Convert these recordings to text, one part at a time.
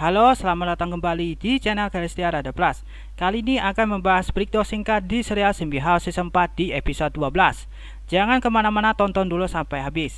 Halo, selamat datang kembali di channel Galestia Rada Plus. Kali ini akan membahas breakdown singkat di serial Simbi House Season 4 di episode 12. Jangan kemana-mana, tonton dulu sampai habis.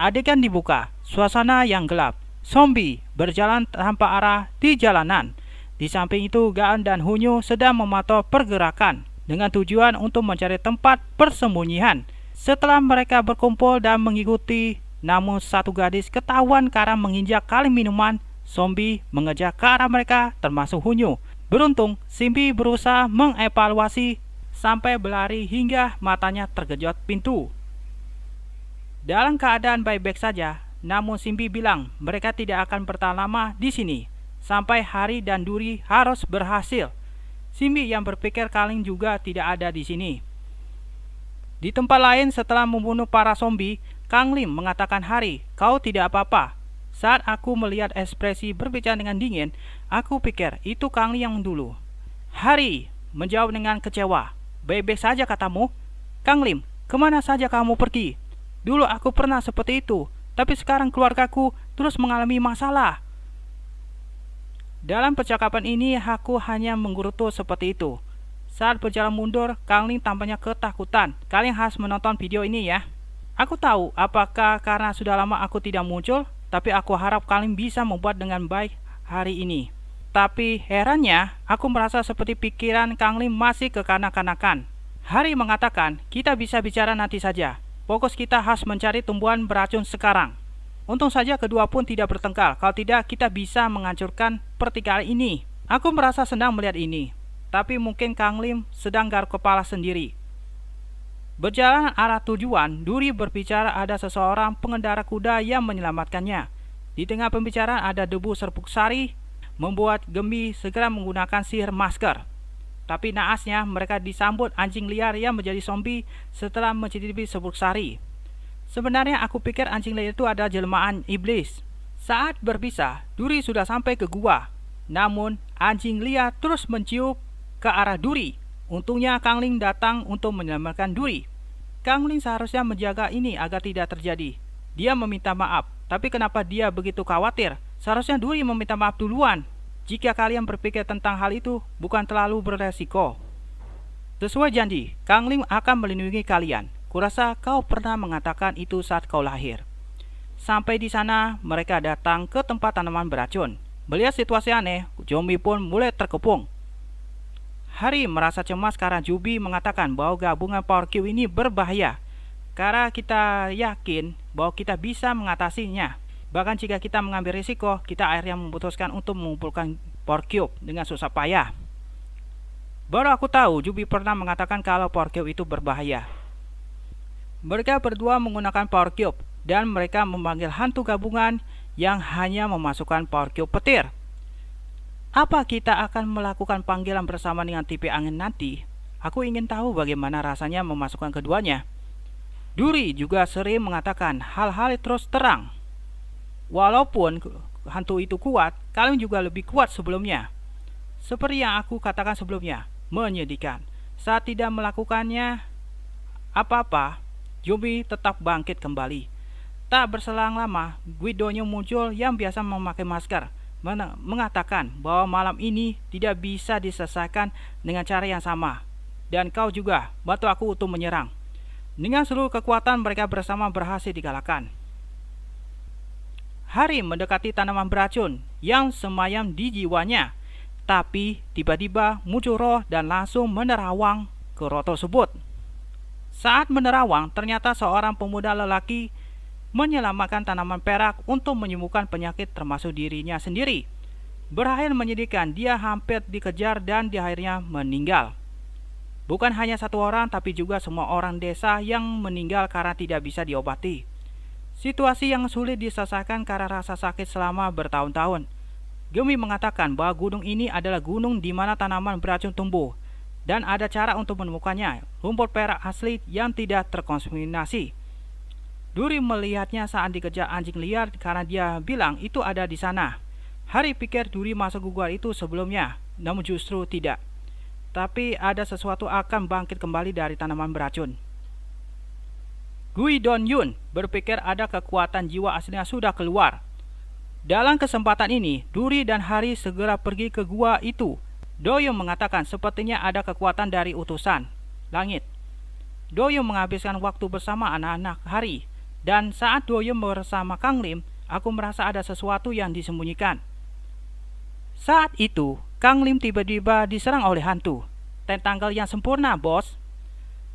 Adegan dibuka, suasana yang gelap. Zombie berjalan tanpa arah di jalanan. Di samping itu, Gaan dan Hunyu sedang mematok pergerakan dengan tujuan untuk mencari tempat persembunyian setelah mereka berkumpul dan mengikuti, namun satu gadis ketahuan karena menginjak kali minuman, zombie mengejar ke arah mereka termasuk Hunyu. Beruntung, Simbi berusaha mengevaluasi sampai berlari hingga matanya tergejot pintu. Dalam keadaan baik-baik saja, namun Simbi bilang mereka tidak akan bertahan lama di sini, sampai Hari dan Duri harus berhasil. Simbi yang berpikir Kaling juga tidak ada di sini. Di tempat lain setelah membunuh para zombie, Kang Lim mengatakan Hari, kau tidak apa-apa. Saat aku melihat ekspresi berbicara dengan dingin, aku pikir itu Kang Lim yang dulu. Hari, menjawab dengan kecewa. Bebek saja katamu. Kang Lim, kemana saja kamu pergi? Dulu aku pernah seperti itu, tapi sekarang keluargaku terus mengalami masalah. Dalam percakapan ini, aku hanya menggerutu seperti itu. Saat berjalan mundur, Kang Ling tampaknya ketakutan. Kalian harus menonton video ini ya. Aku tahu, apakah karena sudah lama aku tidak muncul, tapi aku harap kalian bisa membuat dengan baik hari ini. Tapi herannya, aku merasa seperti pikiran Kang Ling masih kekanak-kanakan. Hari mengatakan, kita bisa bicara nanti saja. Fokus kita harus mencari tumbuhan beracun sekarang. Untung saja kedua pun tidak bertengkar, kalau tidak kita bisa menghancurkan pertikaian ini. Aku merasa senang melihat ini tapi mungkin Kang Lim sedang garuk kepala sendiri. Berjalan arah tujuan, Duri berbicara ada seseorang pengendara kuda yang menyelamatkannya. Di tengah pembicaraan ada debu serbuk sari, membuat Gemi segera menggunakan sihir masker. Tapi naasnya mereka disambut anjing liar yang menjadi zombie setelah mencicipi serbuk sari. Sebenarnya aku pikir anjing liar itu ada jelmaan iblis. Saat berpisah, Duri sudah sampai ke gua. Namun, anjing liar terus mencium ke arah Duri. Untungnya Kang Ling datang untuk menyelamatkan Duri. Kang Ling seharusnya menjaga ini agar tidak terjadi. Dia meminta maaf, tapi kenapa dia begitu khawatir? Seharusnya Duri meminta maaf duluan. Jika kalian berpikir tentang hal itu, bukan terlalu beresiko. Sesuai janji, Kang Ling akan melindungi kalian. Kurasa kau pernah mengatakan itu saat kau lahir. Sampai di sana, mereka datang ke tempat tanaman beracun. Melihat situasi aneh, zombie pun mulai terkepung. Hari merasa cemas karena Jubi mengatakan bahwa gabungan Power Cube ini berbahaya. Karena kita yakin bahwa kita bisa mengatasinya. Bahkan jika kita mengambil risiko, kita akhirnya memutuskan untuk mengumpulkan Power Cube dengan susah payah. Baru aku tahu Jubi pernah mengatakan kalau Power Cube itu berbahaya. Mereka berdua menggunakan Power Cube dan mereka memanggil hantu gabungan yang hanya memasukkan Power Cube petir. Apa kita akan melakukan panggilan bersama dengan tipe angin nanti? Aku ingin tahu bagaimana rasanya memasukkan keduanya. Duri juga sering mengatakan hal-hal terus terang. Walaupun hantu itu kuat, kalian juga lebih kuat sebelumnya. Seperti yang aku katakan sebelumnya, menyedihkan. Saat tidak melakukannya apa-apa, Yumi tetap bangkit kembali. Tak berselang lama, Guidonya muncul yang biasa memakai masker mengatakan bahwa malam ini tidak bisa diselesaikan dengan cara yang sama. Dan kau juga batu aku untuk menyerang. Dengan seluruh kekuatan mereka bersama berhasil dikalahkan Hari mendekati tanaman beracun yang semayam di jiwanya. Tapi tiba-tiba muncul roh dan langsung menerawang ke roh tersebut. Saat menerawang, ternyata seorang pemuda lelaki menyelamatkan tanaman perak untuk menyembuhkan penyakit termasuk dirinya sendiri. Berakhir menyedihkan, dia hampir dikejar dan di akhirnya meninggal. Bukan hanya satu orang, tapi juga semua orang desa yang meninggal karena tidak bisa diobati. Situasi yang sulit diselesaikan karena rasa sakit selama bertahun-tahun. Gemi mengatakan bahwa gunung ini adalah gunung di mana tanaman beracun tumbuh, dan ada cara untuk menemukannya, rumput perak asli yang tidak terkontaminasi. Duri melihatnya saat dikejar anjing liar karena dia bilang itu ada di sana. Hari pikir Duri masuk gua itu sebelumnya, namun justru tidak. Tapi ada sesuatu akan bangkit kembali dari tanaman beracun. Gui Don Yun berpikir ada kekuatan jiwa aslinya sudah keluar. Dalam kesempatan ini, Duri dan Hari segera pergi ke gua itu. Doyong mengatakan sepertinya ada kekuatan dari utusan langit. Doyong menghabiskan waktu bersama anak-anak Hari dan saat Doyem bersama Kang Lim, aku merasa ada sesuatu yang disembunyikan. Saat itu, Kang Lim tiba-tiba diserang oleh hantu. Tentanggal yang sempurna, bos.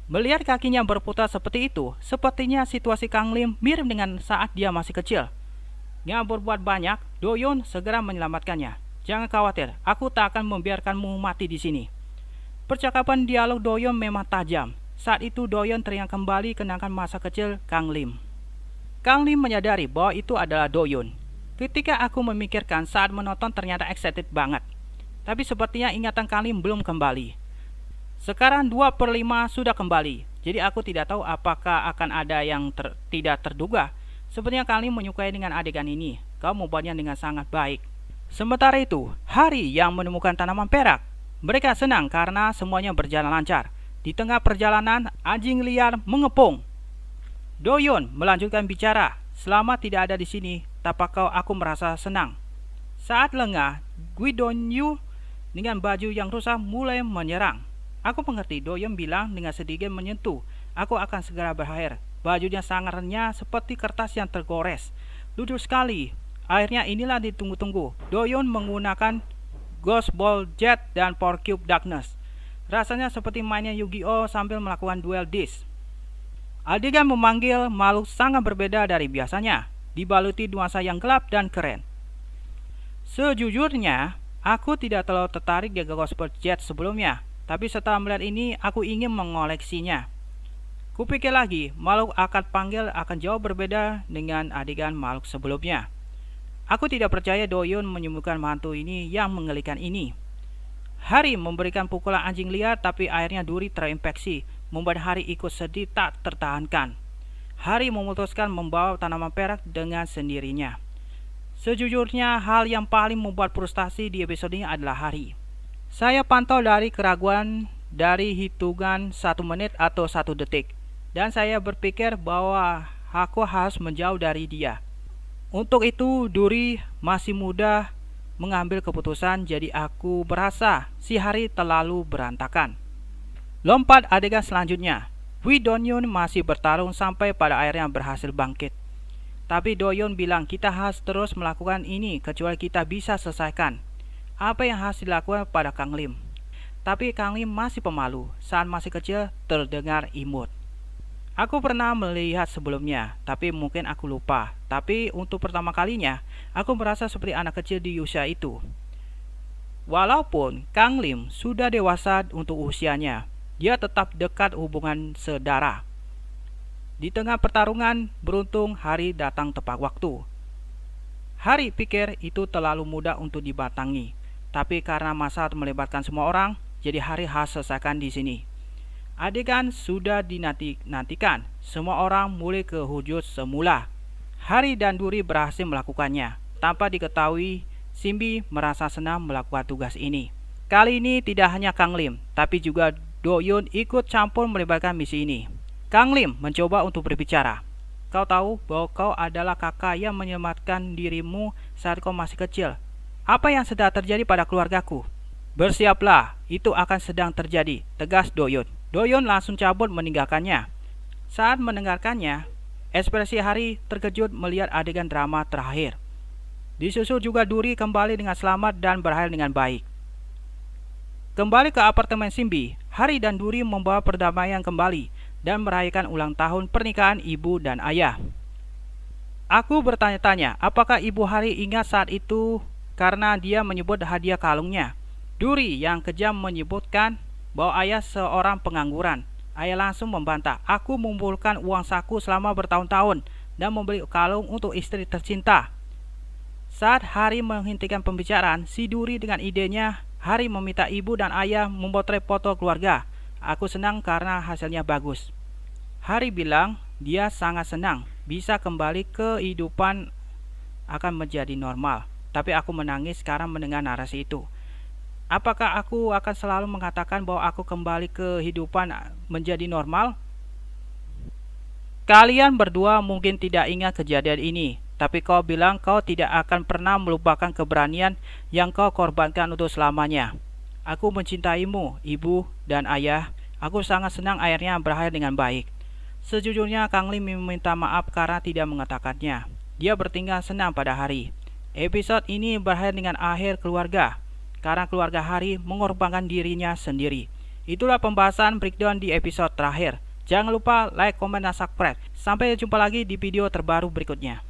Melihat kakinya berputar seperti itu, sepertinya situasi Kang Lim mirip dengan saat dia masih kecil. Nggak berbuat banyak, Doyon segera menyelamatkannya. Jangan khawatir, aku tak akan membiarkanmu mati di sini. Percakapan dialog Doyon memang tajam. Saat itu Doyon teringat kembali kenangan masa kecil Kang Lim. Kang Lim menyadari bahwa itu adalah Doyun. Ketika aku memikirkan saat menonton ternyata excited banget. Tapi sepertinya ingatan Kang Lim belum kembali. Sekarang 2 per 5 sudah kembali. Jadi aku tidak tahu apakah akan ada yang ter tidak terduga. Sepertinya Kang Lim menyukai dengan adegan ini. Kau membuatnya dengan sangat baik. Sementara itu, Hari yang menemukan tanaman perak. Mereka senang karena semuanya berjalan lancar. Di tengah perjalanan, anjing liar mengepung. Doyon melanjutkan bicara, selama tidak ada di sini, tapak kau aku merasa senang. Saat lengah, Guidon Yu dengan baju yang rusak mulai menyerang. Aku mengerti Doyon bilang dengan sedikit menyentuh, aku akan segera berakhir. Bajunya sangat renyah seperti kertas yang tergores. Lucu sekali. Akhirnya inilah ditunggu-tunggu. Doyon menggunakan Ghost Ball Jet dan Power Cube Darkness. Rasanya seperti mainnya Yu-Gi-Oh sambil melakukan duel disc. Adegan memanggil makhluk sangat berbeda dari biasanya, dibaluti nuansa yang gelap dan keren. Sejujurnya, aku tidak terlalu tertarik dengan Gospel Jet sebelumnya, tapi setelah melihat ini, aku ingin mengoleksinya. Kupikir lagi, makhluk akan panggil akan jauh berbeda dengan adegan makhluk sebelumnya. Aku tidak percaya Doyun menyembuhkan mantu ini yang mengelikan ini. Hari memberikan pukulan anjing liar tapi akhirnya Duri terinfeksi membuat Hari ikut sedih tak tertahankan. Hari memutuskan membawa tanaman perak dengan sendirinya. Sejujurnya, hal yang paling membuat frustasi di episode ini adalah Hari. Saya pantau dari keraguan dari hitungan satu menit atau satu detik, dan saya berpikir bahwa aku harus menjauh dari dia. Untuk itu, Duri masih muda mengambil keputusan, jadi aku berasa si hari terlalu berantakan. Lompat adegan selanjutnya. Widonyon masih bertarung sampai pada air yang berhasil bangkit. Tapi Doyon bilang kita harus terus melakukan ini kecuali kita bisa selesaikan. Apa yang harus dilakukan pada Kang Lim? Tapi Kang Lim masih pemalu. Saat masih kecil terdengar imut. Aku pernah melihat sebelumnya, tapi mungkin aku lupa. Tapi untuk pertama kalinya, aku merasa seperti anak kecil di usia itu. Walaupun Kang Lim sudah dewasa untuk usianya, dia tetap dekat hubungan sedara. Di tengah pertarungan, beruntung hari datang tepat waktu. Hari pikir itu terlalu mudah untuk dibatangi, tapi karena masa melibatkan semua orang, jadi hari khas selesaikan di sini. Adegan sudah dinantikan, semua orang mulai ke hujud semula. Hari dan Duri berhasil melakukannya, tanpa diketahui Simbi merasa senang melakukan tugas ini. Kali ini tidak hanya Kang Lim, tapi juga Do Yun ikut campur melibatkan misi ini. Kang Lim mencoba untuk berbicara. Kau tahu bahwa kau adalah kakak yang menyelamatkan dirimu saat kau masih kecil. Apa yang sedang terjadi pada keluargaku? Bersiaplah, itu akan sedang terjadi, tegas Doyon. Doyon langsung cabut meninggalkannya. Saat mendengarkannya, ekspresi Hari terkejut melihat adegan drama terakhir. Disusul juga Duri kembali dengan selamat dan berakhir dengan baik. Kembali ke apartemen Simbi, Hari dan Duri membawa perdamaian kembali dan merayakan ulang tahun pernikahan ibu dan ayah. Aku bertanya-tanya, apakah ibu Hari ingat saat itu karena dia menyebut hadiah kalungnya. Duri yang kejam menyebutkan bahwa ayah seorang pengangguran. Ayah langsung membantah, aku mengumpulkan uang saku selama bertahun-tahun dan membeli kalung untuk istri tercinta. Saat Hari menghentikan pembicaraan, si Duri dengan idenya Hari meminta ibu dan ayah memotret foto keluarga. Aku senang karena hasilnya bagus. Hari bilang dia sangat senang bisa kembali ke kehidupan akan menjadi normal. Tapi aku menangis karena mendengar narasi itu. Apakah aku akan selalu mengatakan bahwa aku kembali ke kehidupan menjadi normal? Kalian berdua mungkin tidak ingat kejadian ini, tapi kau bilang kau tidak akan pernah melupakan keberanian yang kau korbankan untuk selamanya. Aku mencintaimu, ibu dan ayah. Aku sangat senang akhirnya berakhir dengan baik. Sejujurnya Kang Lim meminta maaf karena tidak mengatakannya. Dia bertingkah senang pada hari. Episode ini berakhir dengan akhir keluarga. Karena keluarga Hari mengorbankan dirinya sendiri. Itulah pembahasan breakdown di episode terakhir. Jangan lupa like, komen, dan subscribe. Sampai jumpa lagi di video terbaru berikutnya.